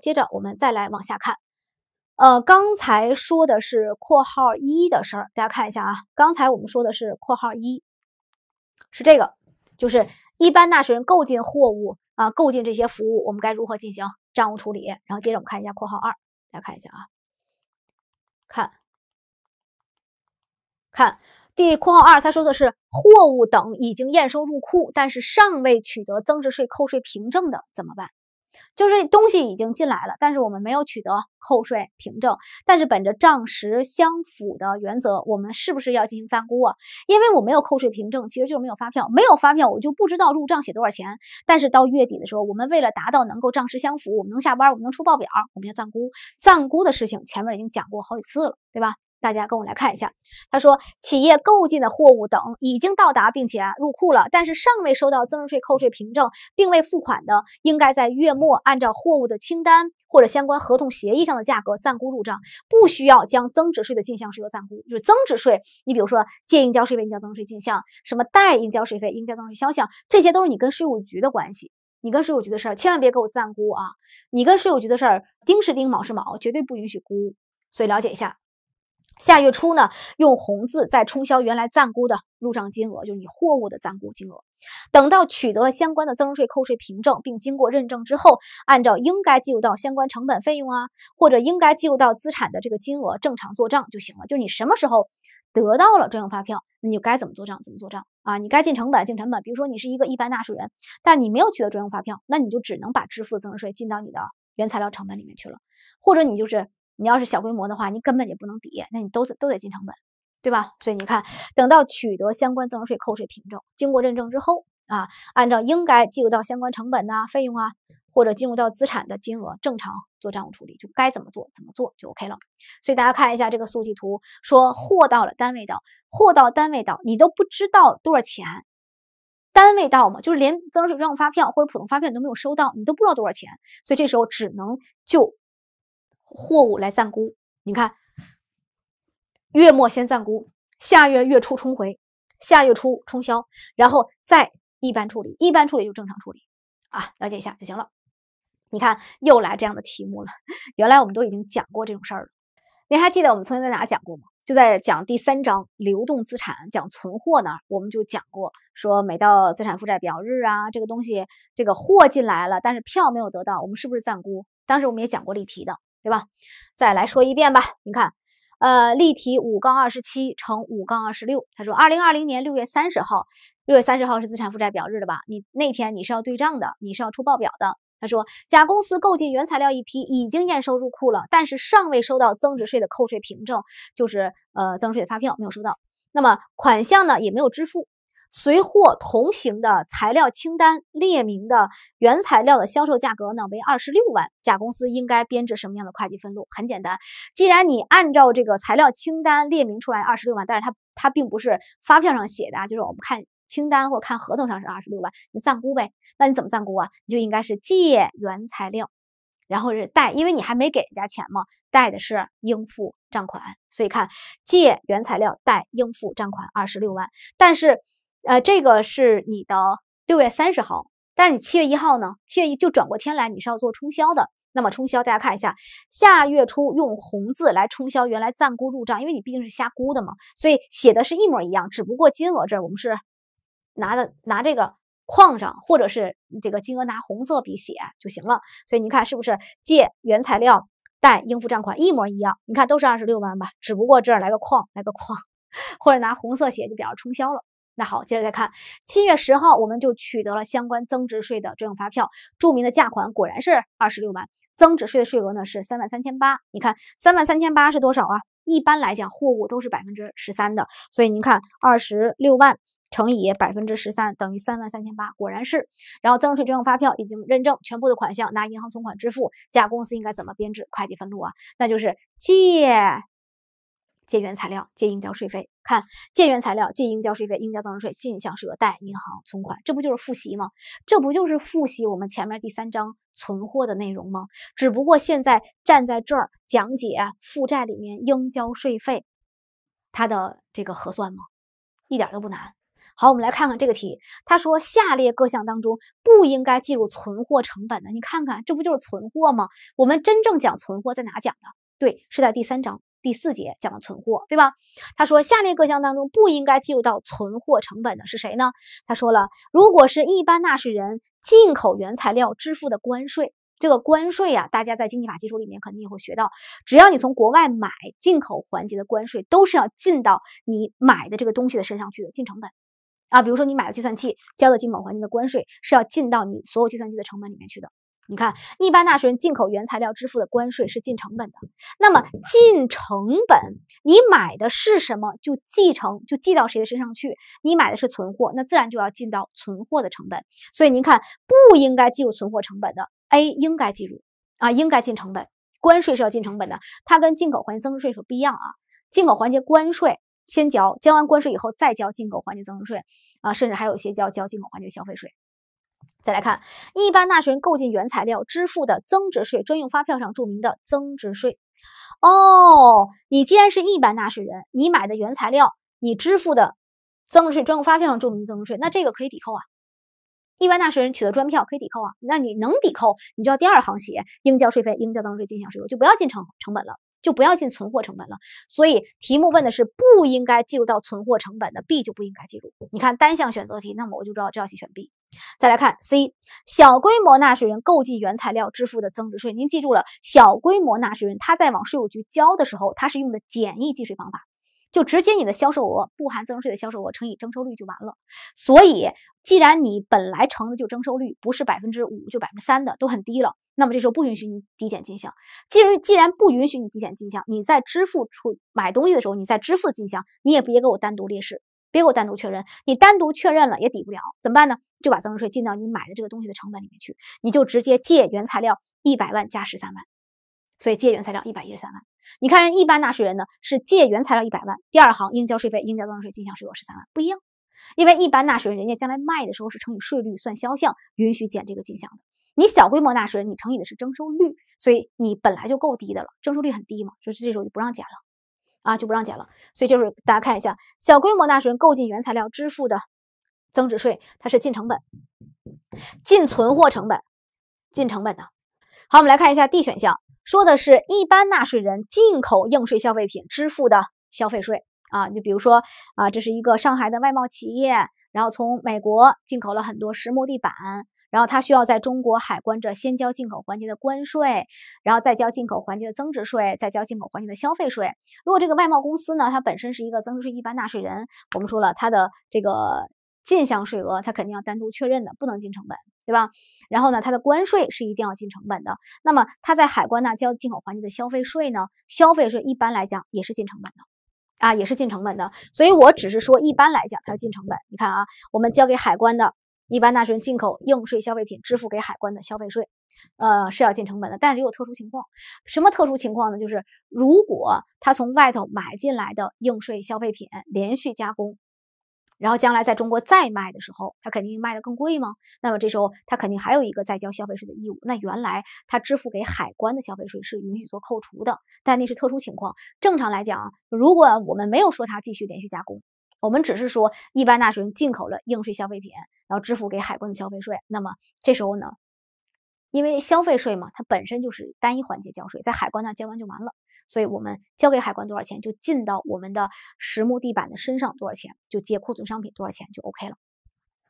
接着我们再来往下看，呃，刚才说的是括号一的事儿，大家看一下啊。刚才我们说的是括号一，是这个，就是一般纳税人购进货物啊，购进这些服务，我们该如何进行账务处理？然后接着我们看一下括号二，大家看一下啊，看，看第括号二，他说的是货物等已经验收入库，但是尚未取得增值税扣税凭证的怎么办？就是东西已经进来了，但是我们没有取得扣税凭证。但是本着账实相符的原则，我们是不是要进行暂估啊？因为我没有扣税凭证，其实就是没有发票，没有发票我就不知道入账写多少钱。但是到月底的时候，我们为了达到能够账实相符，我们能下班，我们能出报表，我们要暂估。暂估的事情前面已经讲过好几次了，对吧？大家跟我来看一下，他说企业购进的货物等已经到达并且入库了，但是尚未收到增值税扣税凭证，并未付款的，应该在月末按照货物的清单或者相关合同协议上的价格暂估入账，不需要将增值税的进项税额暂估。就是增值税，你比如说借应交税费应交增值税进项，什么代应交税费应交增值税销项，这些都是你跟税务局的关系，你跟税务局的事儿千万别给我暂估啊，你跟税务局的事儿，丁是丁，卯是卯，绝对不允许估。所以了解一下。下月初呢，用红字再冲销原来暂估的入账金额，就是你货物的暂估金额。等到取得了相关的增值税扣税凭证，并经过认证之后，按照应该计入到相关成本费用啊，或者应该计入到资产的这个金额正常做账就行了。就是你什么时候得到了专用发票，那你就该怎么做账怎么做账啊？你该进成本进成本。比如说你是一个一般纳税人，但你没有取得专用发票，那你就只能把支付增值税进到你的原材料成本里面去了，或者你就是。你要是小规模的话，你根本就不能抵，那你都得都得进成本，对吧？所以你看，等到取得相关增值税扣税凭证，经过认证之后啊，按照应该计入到相关成本呐、费用啊，或者计入到资产的金额，正常做账务处理，就该怎么做怎么做就 OK 了。所以大家看一下这个速记图，说货到了，单位到货到单位到，你都不知道多少钱，单位到嘛，就是连增值税专用发票或者普通发票你都没有收到，你都不知道多少钱，所以这时候只能就。货物来暂估，你看，月末先暂估，下月月初冲回，下月初冲销，然后再一般处理，一般处理就正常处理啊，了解一下就行了。你看又来这样的题目了，原来我们都已经讲过这种事儿了。你还记得我们曾经在哪讲过吗？就在讲第三章流动资产，讲存货呢，我们就讲过，说每到资产负债表日啊，这个东西这个货进来了，但是票没有得到，我们是不是暂估？当时我们也讲过例题的。对吧？再来说一遍吧。你看，呃，例题五杠二十七乘五杠二十六。他说，二零二零年六月三十号，六月三十号是资产负债表日的吧？你那天你是要对账的，你是要出报表的。他说，甲公司购进原材料一批，已经验收入库了，但是尚未收到增值税的扣税凭证，就是呃增值税的发票没有收到，那么款项呢也没有支付。随货同行的材料清单列明的原材料的销售价格呢为二十六万，甲公司应该编制什么样的会计分录？很简单，既然你按照这个材料清单列明出来二十六万，但是它它并不是发票上写的啊，就是我们看清单或者看合同上是二十六万，你暂估呗。那你怎么暂估啊？你就应该是借原材料，然后是贷，因为你还没给人家钱嘛，贷的是应付账款。所以看借原材料，贷应付账款二十六万，但是。呃，这个是你的六月三十号，但是你七月一号呢？七月一就转过天来，你是要做冲销的。那么冲销，大家看一下，下月初用红字来冲销原来暂估入账，因为你毕竟是瞎估的嘛，所以写的是一模一样，只不过金额这儿我们是拿的拿这个框上，或者是这个金额拿红色笔写就行了。所以你看是不是借原材料贷应付账款一模一样？你看都是二十六万吧，只不过这儿来个框，来个框，或者拿红色写就表示冲销了。那好，接着再看七月十号，我们就取得了相关增值税的专用发票，注明的价款果然是二十六万，增值税的税额呢是三万三千八。你看，三万三千八是多少啊？一般来讲，货物都是百分之十三的，所以您看，二十六万乘以百分之十三等于三万三千八，果然是。然后增值税专用发票已经认证，全部的款项拿银行存款支付，甲公司应该怎么编制会计分录啊？那就是借。借原材料，借应交税费。看，借原材料，借应交税费，应交增值税，进项税额贷银行存款。这不就是复习吗？这不就是复习我们前面第三章存货的内容吗？只不过现在站在这儿讲解负债里面应交税费它的这个核算吗？一点都不难。好，我们来看看这个题。他说：下列各项当中不应该计入存货成本的，你看看，这不就是存货吗？我们真正讲存货在哪讲的？对，是在第三章。第四节讲了存货，对吧？他说，下列各项当中不应该计入到存货成本的是谁呢？他说了，如果是一般纳税人进口原材料支付的关税，这个关税啊，大家在经济法基础里面肯定也会学到，只要你从国外买，进口环节的关税都是要进到你买的这个东西的身上去的，进成本啊。比如说你买的计算器，交的进口环节的关税是要进到你所有计算机的成本里面去的。你看，一般纳税人进口原材料支付的关税是进成本的。那么进成本，你买的是什么就继承就记到谁的身上去？你买的是存货，那自然就要进到存货的成本。所以您看，不应该计入存货成本的 A 应该计入啊，应该进成本，关税是要进成本的。它跟进口环节增值税是不一样啊。进口环节关税先交，交完关税以后再交进口环节增值税啊，甚至还有一些交交进口环节消费税。再来看，一般纳税人购进原材料支付的增值税专用发票上注明的增值税，哦，你既然是一般纳税人，你买的原材料，你支付的增值税专用发票上注明增值税，那这个可以抵扣啊。一般纳税人取得专票可以抵扣啊。那你能抵扣，你就要第二行写应交税费，应交增值税进项税额，就不要进成成本了，就不要进存货成本了。所以题目问的是不应该计入到存货成本的，B 就不应该计入。你看单项选择题，那么我就知道这道题选 B。再来看 C，小规模纳税人购进原材料支付的增值税，您记住了？小规模纳税人他在往税务局交的时候，他是用的简易计税方法，就直接你的销售额不含增值税的销售额乘以征收率就完了。所以，既然你本来乘的就征收率不是百分之五，就百分之三的都很低了，那么这时候不允许你抵减进项。既然既然不允许你抵减进项，你在支付出买东西的时候，你在支付进项，你也别给我单独列示，别给我单独确认，你单独确认了也抵不了，怎么办呢？就把增值税进到你买的这个东西的成本里面去，你就直接借原材料一百万加十三万，所以借原材料一百一十三万。你看人一般纳税人呢是借原材料一百万，第二行应交税费应交增值税进项税额十三万，不一样，因为一般纳税人人家将来卖的时候是乘以税率算销项，允许减这个进项的。你小规模纳税人你乘以的是征收率，所以你本来就够低的了，征收率很低嘛，所以这时候就不让减了啊，就不让减了。所以就是大家看一下，小规模纳税人购进原材料支付的。增值税它是进成本、进存货成本、进成本的。好，我们来看一下 D 选项，说的是一般纳税人进口应税消费品支付的消费税啊。你比如说啊，这是一个上海的外贸企业，然后从美国进口了很多实木地板，然后它需要在中国海关这先交进口环节的关税，然后再交进口环节的增值税，再交进口环节的消费税。如果这个外贸公司呢，它本身是一个增值税一般纳税人，我们说了它的这个。进项税额他肯定要单独确认的，不能进成本，对吧？然后呢，他的关税是一定要进成本的。那么他在海关那交进口环节的消费税呢？消费税一般来讲也是进成本的，啊，也是进成本的。所以我只是说一般来讲它是进成本。你看啊，我们交给海关的一般纳税人进口应税消费品支付给海关的消费税，呃，是要进成本的。但是也有特殊情况，什么特殊情况呢？就是如果他从外头买进来的应税消费品连续加工。然后将来在中国再卖的时候，他肯定卖的更贵吗？那么这时候他肯定还有一个再交消费税的义务。那原来他支付给海关的消费税是允许做扣除的，但那是特殊情况。正常来讲，如果我们没有说他继续连续加工，我们只是说一般纳税人进口了应税消费品，然后支付给海关的消费税，那么这时候呢，因为消费税嘛，它本身就是单一环节交税，在海关那交完就完了。所以，我们交给海关多少钱，就进到我们的实木地板的身上多少钱，就结库存商品多少钱，就 OK 了。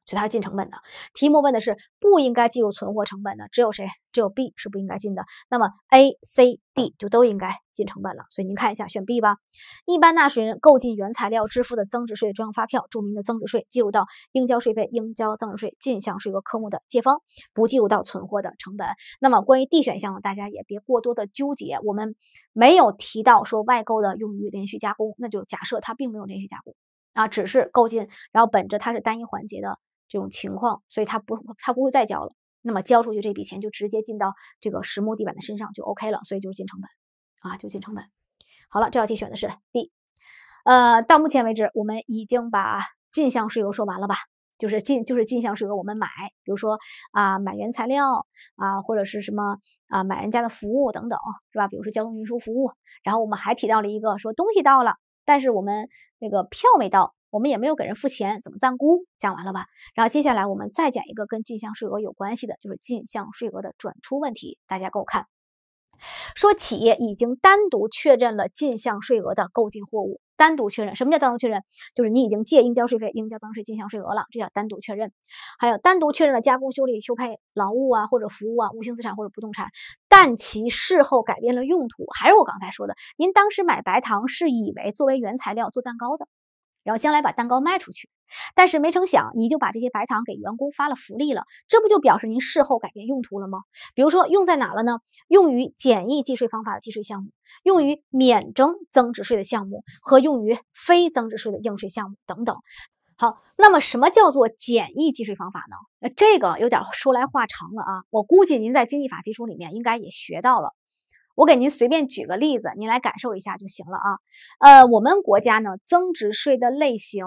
所以它是进成本的。题目问的是不应该计入存货成本的，只有谁？只有 B 是不应该进的。那么 A、C、D 就都应该进成本了。所以您看一下，选 B 吧。一般纳税人购进原材料支付的增值税专用发票注明的增值税，计入到应交税费、应交增值税进项税额科目的借方，不计入到存货的成本。那么关于 D 选项呢，大家也别过多的纠结。我们没有提到说外购的用于连续加工，那就假设它并没有连续加工啊，只是购进，然后本着它是单一环节的。这种情况，所以他不，他不会再交了。那么交出去这笔钱就直接进到这个实木地板的身上，就 OK 了。所以就是进成本啊，就进成本。好了，这道题选的是 B。呃，到目前为止，我们已经把进项税额说完了吧？就是进，就是进项税额，我们买，比如说啊，买原材料啊，或者是什么啊，买人家的服务等等，是吧？比如说交通运输服务。然后我们还提到了一个，说东西到了，但是我们那个票没到。我们也没有给人付钱，怎么暂估？讲完了吧？然后接下来我们再讲一个跟进项税额有关系的，就是进项税额的转出问题。大家给我看，说企业已经单独确认了进项税额的购进货物，单独确认。什么叫单独确认？就是你已经借应交税费、应交增值税进项税额了，这叫单独确认。还有单独确认了加工修理修配劳务啊，或者服务啊，无形资产或者不动产，但其事后改变了用途。还是我刚才说的，您当时买白糖是以为作为原材料做蛋糕的。然后将来把蛋糕卖出去，但是没成想，你就把这些白糖给员工发了福利了，这不就表示您事后改变用途了吗？比如说用在哪了呢？用于简易计税方法的计税项目，用于免征增值税的项目和用于非增值税的应税项目等等。好，那么什么叫做简易计税方法呢？那这个有点说来话长了啊，我估计您在经济法基础里面应该也学到了。我给您随便举个例子，您来感受一下就行了啊。呃，我们国家呢，增值税的类型，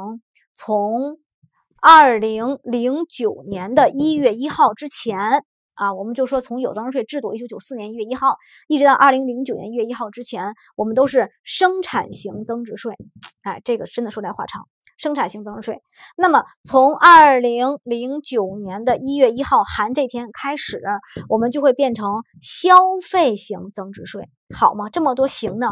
从二零零九年的一月一号之前啊，我们就说从有增值税制度一九九四年一月一号，一直到二零零九年一月一号之前，我们都是生产型增值税。哎，这个真的说来话长。生产型增值税，那么从二零零九年的一月一号，含这天开始，我们就会变成消费型增值税，好吗？这么多型呢，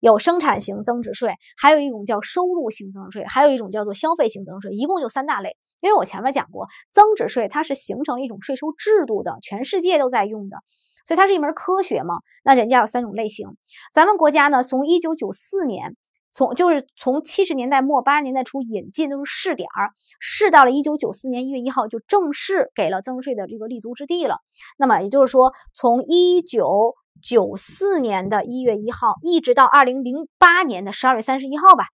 有生产型增值税，还有一种叫收入型增值税，还有一种叫做消费型增值税，一共就三大类。因为我前面讲过，增值税它是形成一种税收制度的，全世界都在用的，所以它是一门科学嘛。那人家有三种类型，咱们国家呢，从一九九四年。从就是从七十年代末八十年代初引进都是试点儿，试到了一九九四年一月一号就正式给了增值税的这个立足之地了。那么也就是说，从一九九四年的一月一号一直到二零零八年的十二月三十一号吧，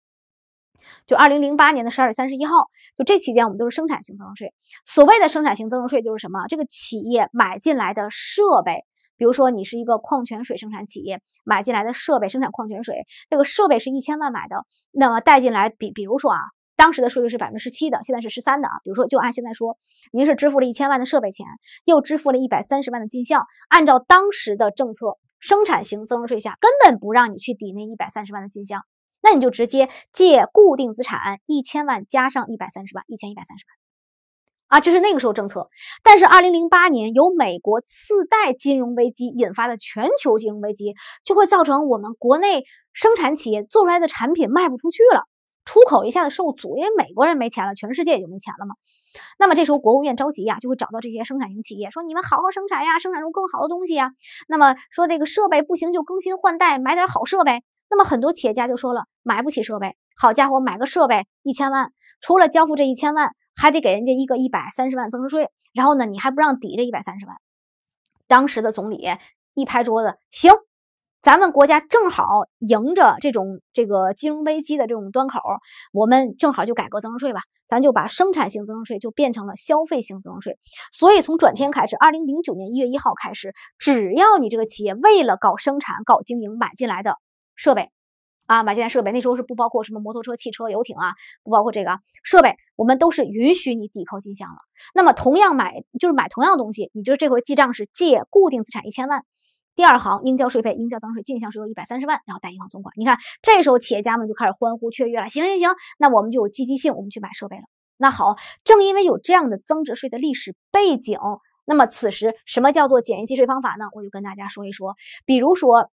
就二零零八年的十二月三十一号，就这期间我们都是生产型增值税。所谓的生产型增值税就是什么？这个企业买进来的设备。比如说，你是一个矿泉水生产企业，买进来的设备生产矿泉水，这个设备是一千万买的，那么带进来比，比如说啊，当时的税率是百分之十七的，现在是十三的啊。比如说，就按现在说，您是支付了一千万的设备钱，又支付了一百三十万的进项，按照当时的政策，生产型增值税下根本不让你去抵那一百三十万的进项，那你就直接借固定资产一千万加上一百三十万，一千一百三十万。啊，这是那个时候政策。但是，二零零八年由美国次贷金融危机引发的全球金融危机，就会造成我们国内生产企业做出来的产品卖不出去了，出口一下子受阻，因为美国人没钱了，全世界也就没钱了嘛。那么这时候国务院着急呀，就会找到这些生产型企业，说你们好好生产呀，生产出更好的东西呀。那么说这个设备不行就更新换代，买点好设备。那么很多企业家就说了，买不起设备。好家伙，买个设备一千万，除了交付这一千万。还得给人家一个一百三十万增值税，然后呢，你还不让抵这一百三十万？当时的总理一拍桌子：“行，咱们国家正好迎着这种这个金融危机的这种端口，我们正好就改革增值税吧，咱就把生产性增值税就变成了消费性增值税。所以从转天开始，二零零九年一月一号开始，只要你这个企业为了搞生产、搞经营买进来的设备，啊，买进来设备那时候是不包括什么摩托车、汽车、游艇啊，不包括这个设备，我们都是允许你抵扣进项了。那么同样买，就是买同样东西，你就是这回记账是借固定资产一千万，第二行应交税费、应交增值税进项税额一百三十万，然后贷银行存款。你看，这时候企业家们就开始欢呼雀跃了。行行行，那我们就有积极性，我们去买设备了。那好，正因为有这样的增值税的历史背景，那么此时什么叫做简易计税方法呢？我就跟大家说一说，比如说。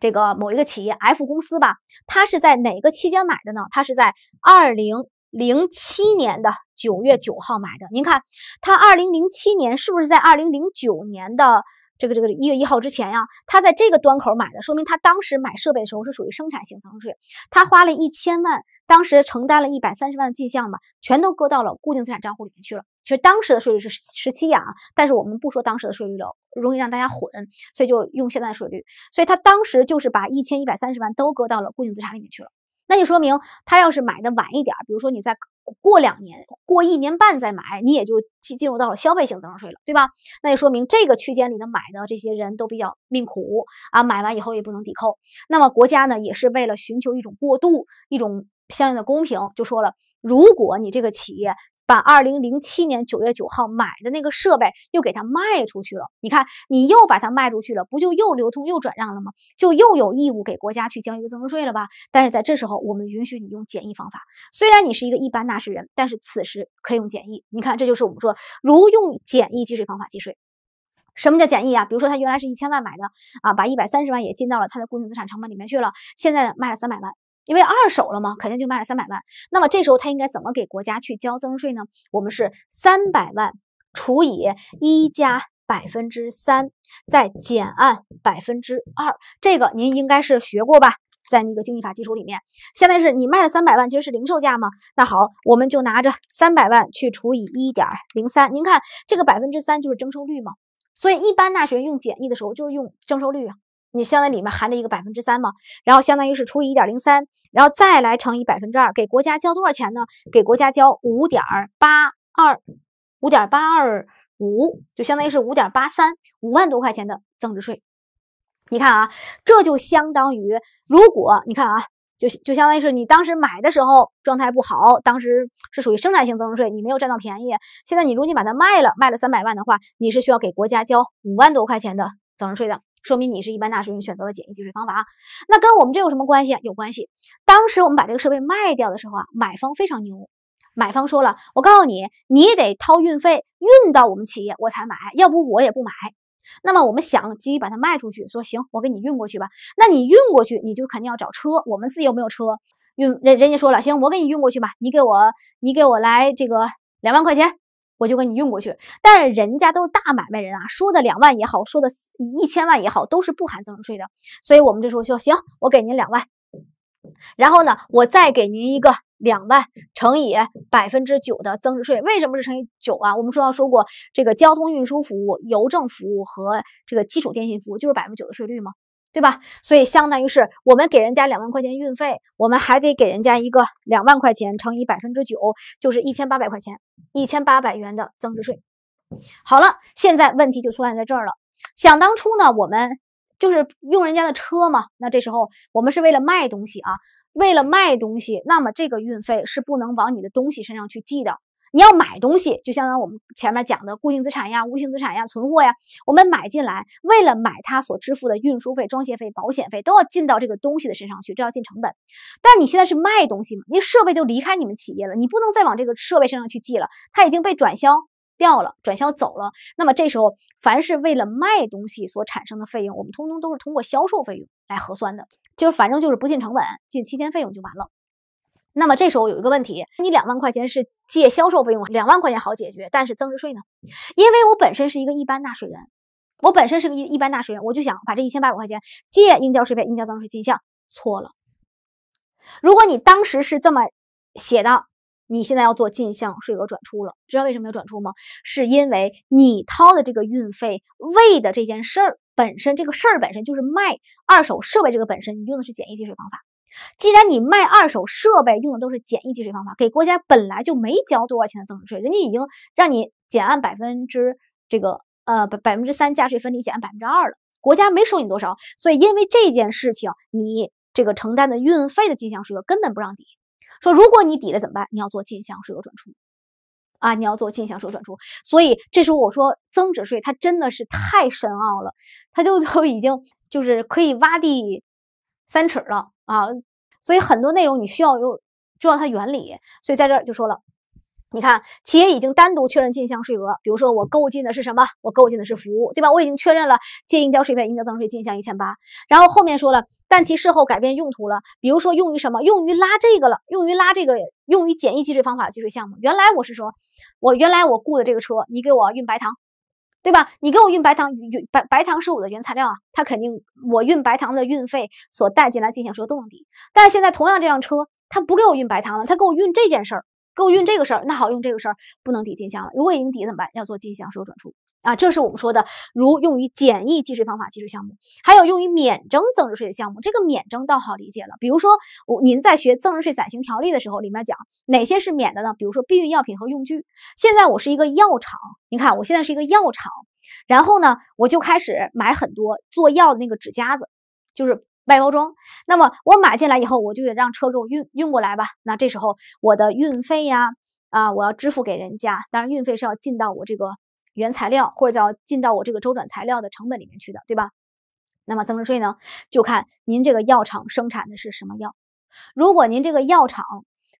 这个某一个企业，F 公司吧，它是在哪个期间买的呢？它是在二零零七年的九月九号买的。您看，它二零零七年是不是在二零零九年的这个这个一月一号之前呀？他在这个端口买的，说明他当时买设备的时候是属于生产性增值税，花了一千万。当时承担了一百三十万进项吧，全都搁到了固定资产账户里面去了。其实当时的税率是十七呀，但是我们不说当时的税率了，容易让大家混，所以就用现在的税率。所以他当时就是把一千一百三十万都搁到了固定资产里面去了。那就说明他要是买的晚一点，比如说你再过两年、过一年半再买，你也就进进入到了消费性增值税了，对吧？那就说明这个区间里的买的这些人都比较命苦啊，买完以后也不能抵扣。那么国家呢，也是为了寻求一种过渡，一种。相应的公平就说了，如果你这个企业把二零零七年九月九号买的那个设备又给它卖出去了，你看你又把它卖出去了，不就又流通又转让了吗？就又有义务给国家去交一个增值税了吧？但是在这时候，我们允许你用简易方法，虽然你是一个一般纳税人，但是此时可以用简易。你看，这就是我们说，如用简易计税方法计税，什么叫简易啊？比如说他原来是一千万买的啊，把一百三十万也进到了他的固定资产成本里面去了，现在卖了三百万。因为二手了嘛，肯定就卖了三百万。那么这时候他应该怎么给国家去交增值税呢？我们是三百万除以一加百分之三，再减按百分之二。这个您应该是学过吧？在那个经济法基础里面，现在是你卖了三百万，其实是零售价嘛。那好，我们就拿着三百万去除以一点零三。您看这个百分之三就是征收率嘛。所以一般纳税人用简易的时候就是用征收率啊。你相当于里面含着一个百分之三嘛，然后相当于是除以一点零三，然后再来乘以百分之二，给国家交多少钱呢？给国家交五点八二，五点八二五，就相当于是五点八三五万多块钱的增值税。你看啊，这就相当于，如果你看啊，就就相当于是你当时买的时候状态不好，当时是属于生产性增值税，你没有占到便宜。现在你如今把它卖了，卖了三百万的话，你是需要给国家交五万多块钱的增值税的。说明你是一般纳税人，选择了简易计税方法啊？那跟我们这有什么关系啊？有关系。当时我们把这个设备卖掉的时候啊，买方非常牛，买方说了：“我告诉你，你得掏运费，运到我们企业我才买，要不我也不买。”那么我们想急于把它卖出去，说：“行，我给你运过去吧。”那你运过去，你就肯定要找车，我们自己又没有车。运人人家说了：“行，我给你运过去吧，你给我你给我来这个两万块钱。”我就给你运过去，但是人家都是大买卖人啊，说的两万也好，说的一千万也好，都是不含增值税的。所以，我们这时候说行，我给您两万，然后呢，我再给您一个两万乘以百分之九的增值税。为什么是乘以九啊？我们说要说过，这个交通运输服务、邮政服务和这个基础电信服务就是百分之九的税率吗？对吧？所以相当于是我们给人家两万块钱运费，我们还得给人家一个两万块钱乘以百分之九，就是一千八百块钱，一千八百元的增值税。好了，现在问题就出现在这儿了。想当初呢，我们就是用人家的车嘛，那这时候我们是为了卖东西啊，为了卖东西，那么这个运费是不能往你的东西身上去记的。你要买东西，就相当于我们前面讲的固定资产呀、无形资产呀、存货呀，我们买进来，为了买它所支付的运输费、装卸费、保险费都要进到这个东西的身上去，这要进成本。但你现在是卖东西嘛？你设备就离开你们企业了，你不能再往这个设备身上去记了，它已经被转销掉了，转销走了。那么这时候，凡是为了卖东西所产生的费用，我们通通都是通过销售费用来核算的，就是反正就是不进成本，进期间费用就完了。那么这时候有一个问题，你两万块钱是借销售费用，两万块钱好解决，但是增值税呢？因为我本身是一个一般纳税人，我本身是个一一般纳税人，我就想把这一千八百块钱借应交税费、应交增值税进项，错了。如果你当时是这么写的，你现在要做进项税额转出了，知道为什么要转出吗？是因为你掏的这个运费为的这件事儿，本身这个事儿本身就是卖二手设备这个本身，你用的是简易计税方法。既然你卖二手设备用的都是简易计税方法，给国家本来就没交多少钱的增值税，人家已经让你减按百分之这个呃百百分之三价税分离减按百分之二了，国家没收你多少，所以因为这件事情你这个承担的运费的进项税额根本不让抵。说如果你抵了怎么办？你要做进项税额转出啊，你要做进项税额转出。所以这时候我说增值税它真的是太深奥了，它就就已经就是可以挖地三尺了。啊，所以很多内容你需要有知道它原理，所以在这儿就说了。你看，企业已经单独确认进项税额，比如说我购进的是什么？我购进的是服务，对吧？我已经确认了借应交税费、应交增值税进项一千八，然后后面说了，但其事后改变用途了，比如说用于什么？用于拉这个了，用于拉这个，用于简易计税方法计税项目。原来我是说，我原来我雇的这个车，你给我运白糖。对吧？你给我运白糖，运白白糖是我的原材料啊，他肯定我运白糖的运费所带进来进项税都能抵。但现在同样这辆车，他不给我运白糖了，他给我运这件事儿，给我运这个事儿，那好，用这个事儿不能抵进项了。如果已经抵怎么办？要做进项税转出。啊，这是我们说的，如用于简易计税方法计税项目，还有用于免征增值税的项目。这个免征倒好理解了，比如说我您在学增值税暂行条例的时候，里面讲哪些是免的呢？比如说避孕药品和用具。现在我是一个药厂，你看我现在是一个药厂，然后呢，我就开始买很多做药的那个纸夹子，就是外包装。那么我买进来以后，我就得让车给我运运过来吧。那这时候我的运费呀，啊，我要支付给人家，当然运费是要进到我这个。原材料或者叫进到我这个周转材料的成本里面去的，对吧？那么增值税呢，就看您这个药厂生产的是什么药。如果您这个药厂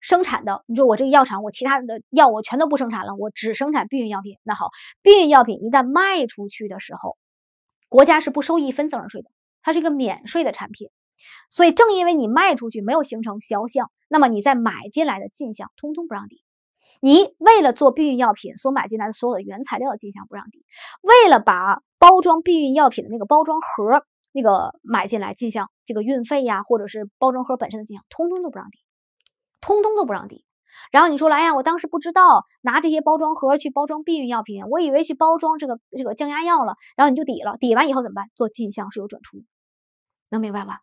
生产的，你说我这个药厂我其他的药我全都不生产了，我只生产避孕药品。那好，避孕药品一旦卖出去的时候，国家是不收一分增值税的，它是一个免税的产品。所以正因为你卖出去没有形成销项，那么你在买进来的进项通通不让抵。你为了做避孕药品所买进来的所有的原材料进项不让抵，为了把包装避孕药品的那个包装盒那个买进来进项，这个运费呀，或者是包装盒本身的进项，通通都不让抵，通通都不让抵。然后你说来呀，我当时不知道拿这些包装盒去包装避孕药品，我以为去包装这个这个降压药了，然后你就抵了，抵完以后怎么办？做进项税有转出，能明白吧？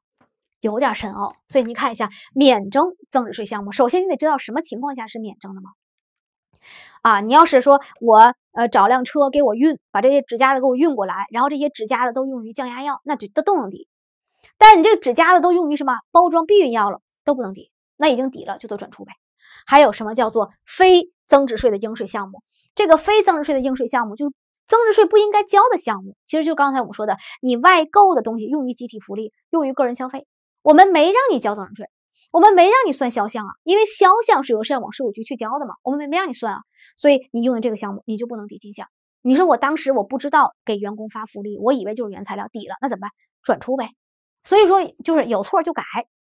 有点深奥，所以你看一下免征增值税项目，首先你得知道什么情况下是免征的吗？啊，你要是说我呃找辆车给我运，把这些纸夹子给我运过来，然后这些纸夹子都用于降压药，那就都都能抵。但是你这个纸夹子都用于什么包装避孕药了，都不能抵。那已经抵了，就做转出呗。还有什么叫做非增值税的应税项目？这个非增值税的应税项目就是增值税不应该交的项目。其实就刚才我们说的，你外购的东西用于集体福利，用于个人消费，我们没让你交增值税。我们没让你算销项啊，因为销项是由是要往税务局去交的嘛，我们没没让你算啊，所以你用的这个项目你就不能抵进项。你说我当时我不知道给员工发福利，我以为就是原材料抵了，那怎么办？转出呗。所以说就是有错就改，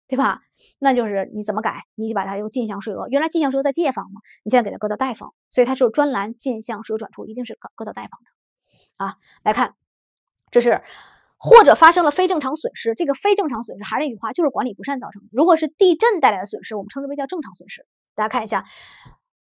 对吧？那就是你怎么改？你就把它用进项税额，原来进项税额在借方嘛，你现在给它搁到贷方，所以它是专栏进项税额转出一定是搁搁到贷方的啊。来看，这是。或者发生了非正常损失，这个非正常损失还是那句话，就是管理不善造成的。如果是地震带来的损失，我们称之为叫正常损失。大家看一下，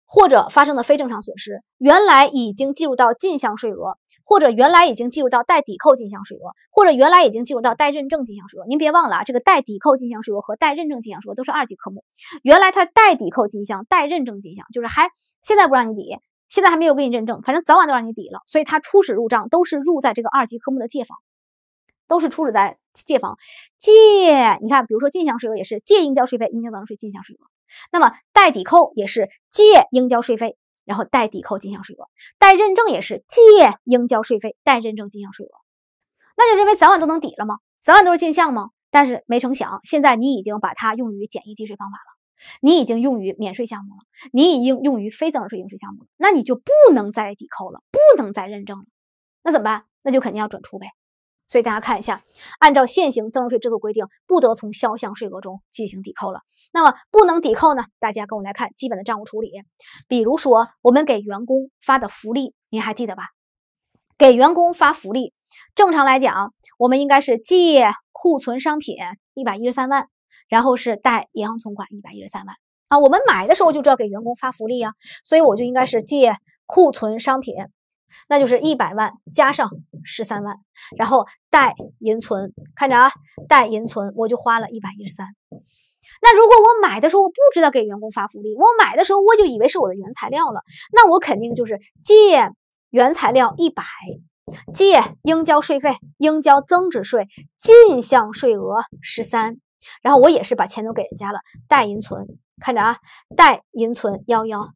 或者发生的非正常损失，原来已经计入到进项税额，或者原来已经计入到待抵扣进项税额，或者原来已经计入到待认证进项税额。您别忘了啊，这个待抵扣进项税额和待认证进项税额都是二级科目。原来它待抵扣进项、待认证进项，就是还现在不让你抵，现在还没有给你认证，反正早晚都让你抵了。所以它初始入账都是入在这个二级科目的借方。都是初始在借方，借你看，比如说进项税额也是借应交税费、应交增值税进项税额，那么代抵扣也是借应交税费，然后代抵扣进项税额，代认证也是借应交税费，代认证进项税额。那就认为早晚都能抵了吗？早晚都是进项吗？但是没成想，现在你已经把它用于简易计税方法了，你已经用于免税项目了，你已经用于非增值税应税项目了，那你就不能再抵扣了，不能再认证了，那怎么办？那就肯定要转出呗。所以大家看一下，按照现行增值税制度规定，不得从销项税额中进行抵扣了。那么不能抵扣呢？大家跟我来看基本的账务处理。比如说，我们给员工发的福利，您还记得吧？给员工发福利，正常来讲，我们应该是借库存商品一百一十三万，然后是贷银行存款一百一十三万啊。我们买的时候就知道给员工发福利啊，所以我就应该是借库存商品。那就是一百万加上十三万，然后贷银存，看着啊，贷银存，我就花了一百一十三。那如果我买的时候我不知道给员工发福利，我买的时候我就以为是我的原材料了，那我肯定就是借原材料一百，借应交税费、应交增值税进项税额十三，然后我也是把钱都给人家了，贷银存，看着啊，贷银存幺幺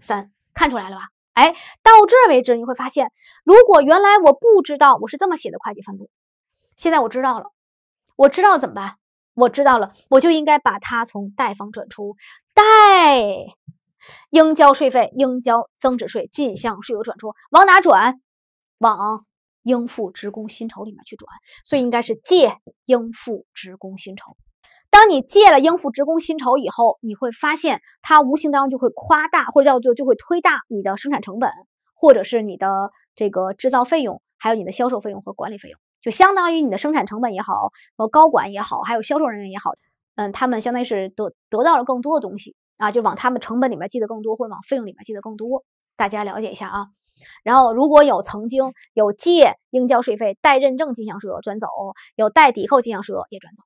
三，看出来了吧？哎，到这为止，你会发现，如果原来我不知道我是这么写的会计分录，现在我知道了，我知道怎么办？我知道了，我就应该把它从贷方转出，贷应交税费、应交增值税进项税额转出，往哪转？往应付职工薪酬里面去转，所以应该是借应付职工薪酬。当你借了应付职工薪酬以后，你会发现它无形当中就会夸大，或者叫做就会推大你的生产成本，或者是你的这个制造费用，还有你的销售费用和管理费用，就相当于你的生产成本也好，和高管也好，还有销售人员也好，嗯，他们相当于是得得到了更多的东西啊，就往他们成本里面记得更多，或者往费用里面记得更多。大家了解一下啊。然后如果有曾经有借应交税费待认证进项税额转走，有待抵扣进项税额也转走。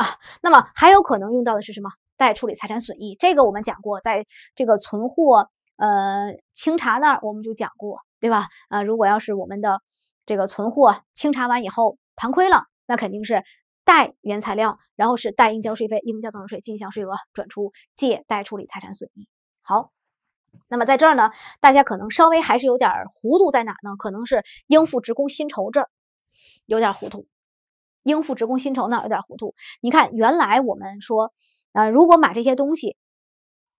啊，那么还有可能用到的是什么？待处理财产损益，这个我们讲过，在这个存货呃清查那儿我们就讲过，对吧？啊，如果要是我们的这个存货清查完以后盘亏了，那肯定是贷原材料，然后是贷应交税费、应交增值税进项税额转出，借待处理财产损益。好，那么在这儿呢，大家可能稍微还是有点糊涂，在哪呢？可能是应付职工薪酬这儿有点糊涂。应付职工薪酬呢，有点糊涂。你看，原来我们说，呃，如果买这些东西，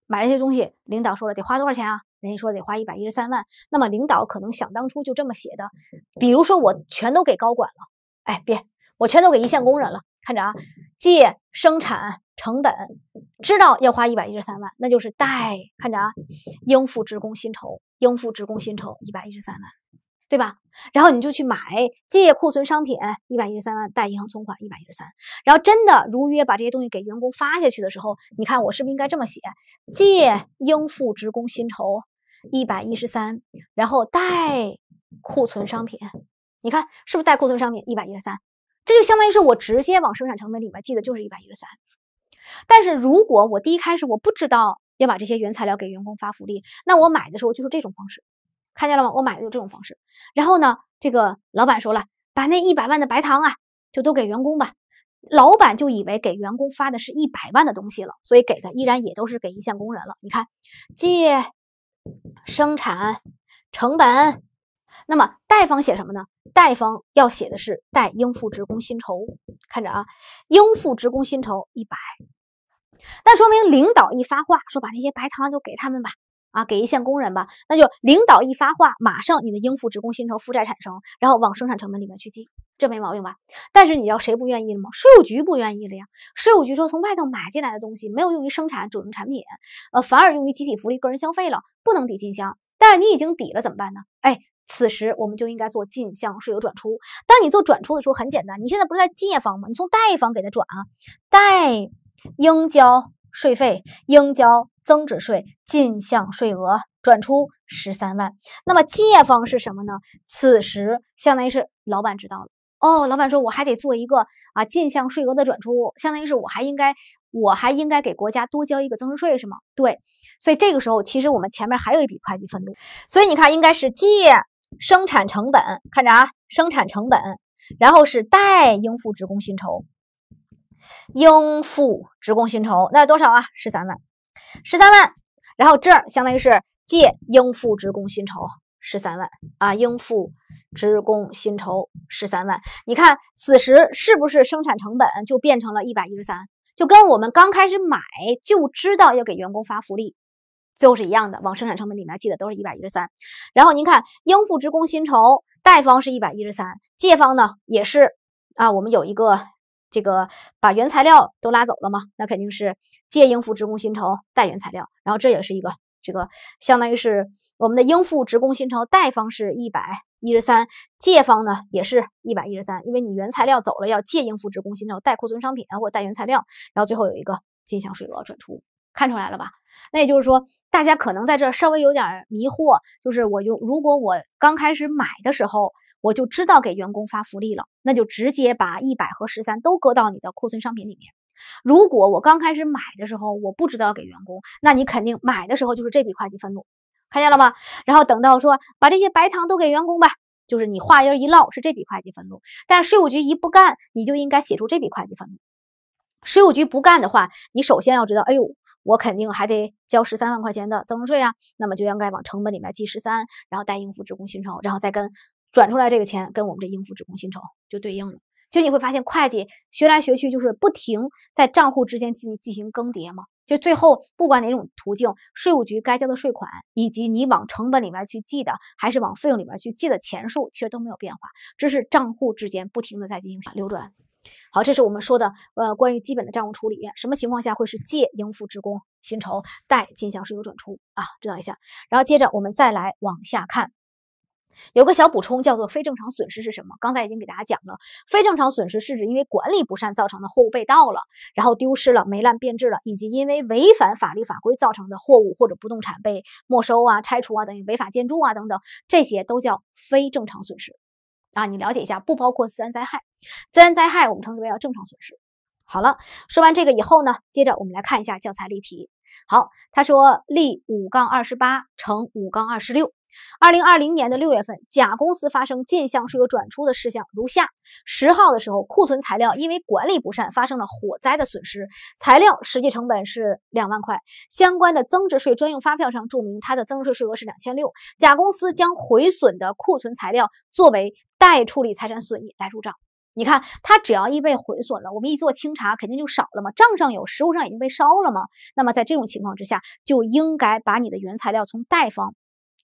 买这些东西，领导说了得花多少钱啊？人家说得花一百一十三万。那么领导可能想当初就这么写的。比如说我全都给高管了，哎，别，我全都给一线工人了。看着啊，借生产成本，知道要花一百一十三万，那就是贷看着啊，应付职工薪酬，应付职工薪酬一百一十三万。对吧？然后你就去买借库存商品一百一十三万，贷银行存款一百一十三。然后真的如约把这些东西给员工发下去的时候，你看我是不是应该这么写：借应付职工薪酬一百一十三，然后贷库存商品。你看是不是贷库存商品一百一十三？这就相当于是我直接往生产成本里面记的就是一百一十三。但是如果我第一开始我不知道要把这些原材料给员工发福利，那我买的时候就是这种方式。看见了吗？我买的就这种方式。然后呢，这个老板说了，把那一百万的白糖啊，就都给员工吧。老板就以为给员工发的是一百万的东西了，所以给的依然也都是给一线工人了。你看，借生产成本，那么贷方写什么呢？贷方要写的是贷应付职工薪酬。看着啊，应付职工薪酬一百，那说明领导一发话说，把那些白糖就给他们吧。啊，给一线工人吧，那就领导一发话，马上你的应付职工薪酬负债产生，然后往生产成本里面去记，这没毛病吧？但是你要谁不愿意了吗？税务局不愿意了呀！税务局说从外头买进来的东西没有用于生产主营产品，呃，反而用于集体福利、个人消费了，不能抵进项。但是你已经抵了怎么办呢？哎，此时我们就应该做进项税额转出。当你做转出的时候很简单，你现在不是在借方吗？你从贷方给他转啊，贷应交。税费应交增值税进项税额转出十三万，那么借方是什么呢？此时相当于是老板知道了哦，老板说我还得做一个啊进项税额的转出，相当于是我还应该我还应该给国家多交一个增值税是吗？对，所以这个时候其实我们前面还有一笔会计分录，所以你看应该是借生产成本，看着啊生产成本，然后是代应付职工薪酬。应付职工薪酬那是多少啊？十三万，十三万。然后这儿相当于是借应付职工薪酬十三万啊，应付职工薪酬十三万。你看此时是不是生产成本就变成了一百一十三？就跟我们刚开始买就知道要给员工发福利，最后是一样的，往生产成本里面记的都是一百一十三。然后您看应付职工薪酬贷方是一百一十三，借方呢也是啊，我们有一个。这个把原材料都拉走了嘛？那肯定是借应付职工薪酬贷原材料，然后这也是一个这个，相当于是我们的应付职工薪酬贷方是一百一十三，借方呢也是一百一十三，因为你原材料走了要借应付职工薪酬贷库存商品啊或者贷原材料，然后最后有一个进项税额转出，看出来了吧？那也就是说大家可能在这稍微有点迷惑，就是我用如果我刚开始买的时候。我就知道给员工发福利了，那就直接把一百和十三都搁到你的库存商品里面。如果我刚开始买的时候我不知道给员工，那你肯定买的时候就是这笔会计分录，看见了吗？然后等到说把这些白糖都给员工吧，就是你话音一落是这笔会计分录，但是税务局一不干，你就应该写出这笔会计分录。税务局不干的话，你首先要知道，哎呦，我肯定还得交十三万块钱的增值税啊，那么就应该往成本里面记十三，然后带应付职工薪酬，然后再跟。转出来这个钱跟我们这应付职工薪酬就对应了，就实你会发现会计学来学去就是不停在账户之间进进行更迭嘛，就最后不管哪种途径，税务局该交的税款以及你往成本里面去记的还是往费用里面去记的钱数，其实都没有变化，这是账户之间不停的在进行流转。好，这是我们说的呃关于基本的账务处理，什么情况下会是借应付职工薪酬，贷进项税额转出啊，知道一下。然后接着我们再来往下看。有个小补充，叫做非正常损失是什么？刚才已经给大家讲了，非正常损失是指因为管理不善造成的货物被盗了，然后丢失了、霉烂变质了，以及因为违反法律法规造成的货物或者不动产被没收啊、拆除啊，等于违法建筑啊等等，这些都叫非正常损失啊。你了解一下，不包括自然灾害，自然灾害我们称之为叫正常损失。好了，说完这个以后呢，接着我们来看一下教材例题。好，他说例五杠二十八乘五杠二十六。二零二零年的六月份，甲公司发生进项税额转出的事项如下：十号的时候，库存材料因为管理不善发生了火灾的损失，材料实际成本是两万块，相关的增值税专用发票上注明它的增值税税额是两千六。甲公司将毁损的库存材料作为待处理财产损益来入账。你看，它只要一被毁损了，我们一做清查，肯定就少了嘛，账上有，实物上已经被烧了嘛。那么在这种情况之下，就应该把你的原材料从贷方。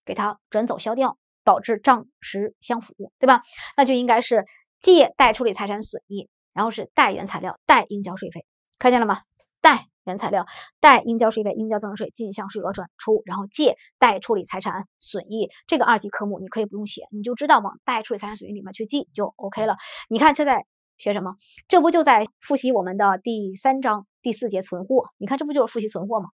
给它转走销掉，导致账实相符，对吧？那就应该是借贷处理财产损益，然后是贷原材料，贷应交税费，看见了吗？贷原材料，贷应交税费，应交增值税进项税额转出，然后借贷处理财产损益。这个二级科目你可以不用写，你就知道往贷处理财产损益里面去记就 OK 了。你看这在学什么？这不就在复习我们的第三章第四节存货？你看这不就是复习存货吗？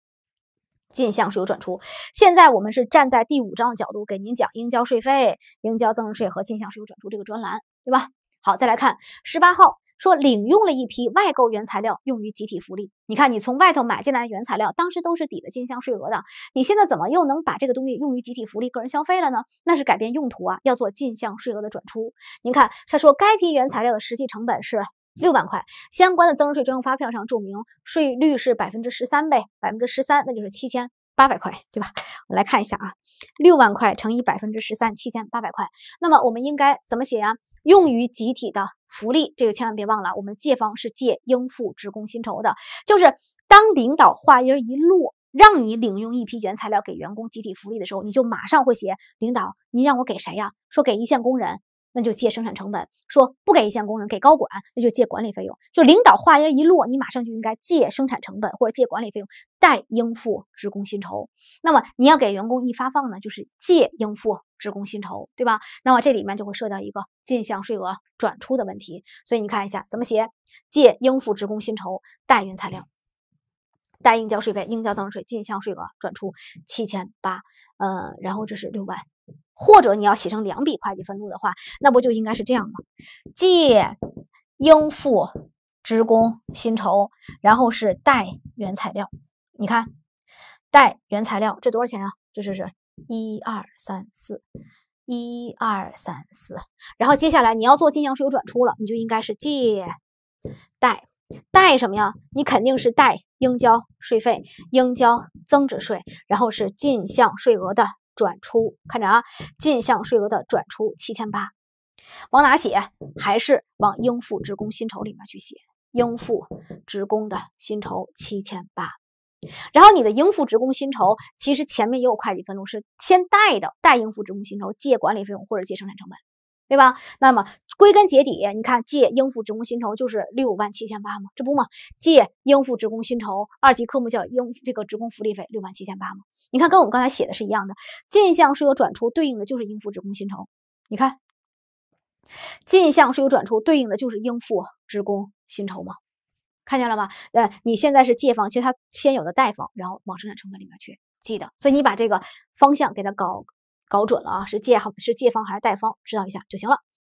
进项税额转出。现在我们是站在第五章的角度给您讲应交税费、应交增值税和进项税额转出这个专栏，对吧？好，再来看十八号说领用了一批外购原材料用于集体福利。你看，你从外头买进来的原材料，当时都是抵的进项税额的，你现在怎么又能把这个东西用于集体福利、个人消费了呢？那是改变用途啊，要做进项税额的转出。您看，他说该批原材料的实际成本是。六万块，相关的增值税专用发票上注明税率是百分之十三呗，百分之十三那就是七千八百块，对吧？我们来看一下啊，六万块乘以百分之十三，七千八百块。那么我们应该怎么写呀？用于集体的福利，这个千万别忘了，我们借方是借应付职工薪酬的。就是当领导话音一落，让你领用一批原材料给员工集体福利的时候，你就马上会写：领导，您让我给谁呀？说给一线工人。那就借生产成本，说不给一线工人，给高管，那就借管理费用。就领导话音一落，你马上就应该借生产成本或者借管理费用，代应付职工薪酬。那么你要给员工一发放呢，就是借应付职工薪酬，对吧？那么这里面就会涉及到一个进项税额转出的问题。所以你看一下怎么写：借应付职工薪酬，代原材料，代应交税费、应交增值税、进项税额转出七千八，呃，然后这是六万。或者你要写成两笔会计分录的话，那不就应该是这样吗？借应付职工薪酬，然后是贷原材料。你看，贷原材料这多少钱啊？这是是一二三四，一二三四。然后接下来你要做进项税额转出了，你就应该是借贷贷什么呀？你肯定是贷应交税费，应交增值税，然后是进项税额的。转出看着啊，进项税额的转出七千八，往哪写？还是往应付职工薪酬里面去写？应付职工的薪酬七千八，然后你的应付职工薪酬其实前面也有会计分录是先贷的，贷应付职工薪酬，借管理费用或者借生产成本。对吧？那么归根结底，你看借应付职工薪酬就是六万七千八吗？这不吗？借应付职工薪酬二级科目叫应这个职工福利费六万七千八吗？你看跟我们刚才写的是一样的，进项税额转出对应的就是应付职工薪酬。你看，进项税额转出对应的就是应付职工薪酬嘛？看见了吗？呃，你现在是借方，其实它先有的贷方，然后往生产成本里面去记的，所以你把这个方向给它搞。搞准了啊，是借好，是借方还是贷方，知道一下就行了。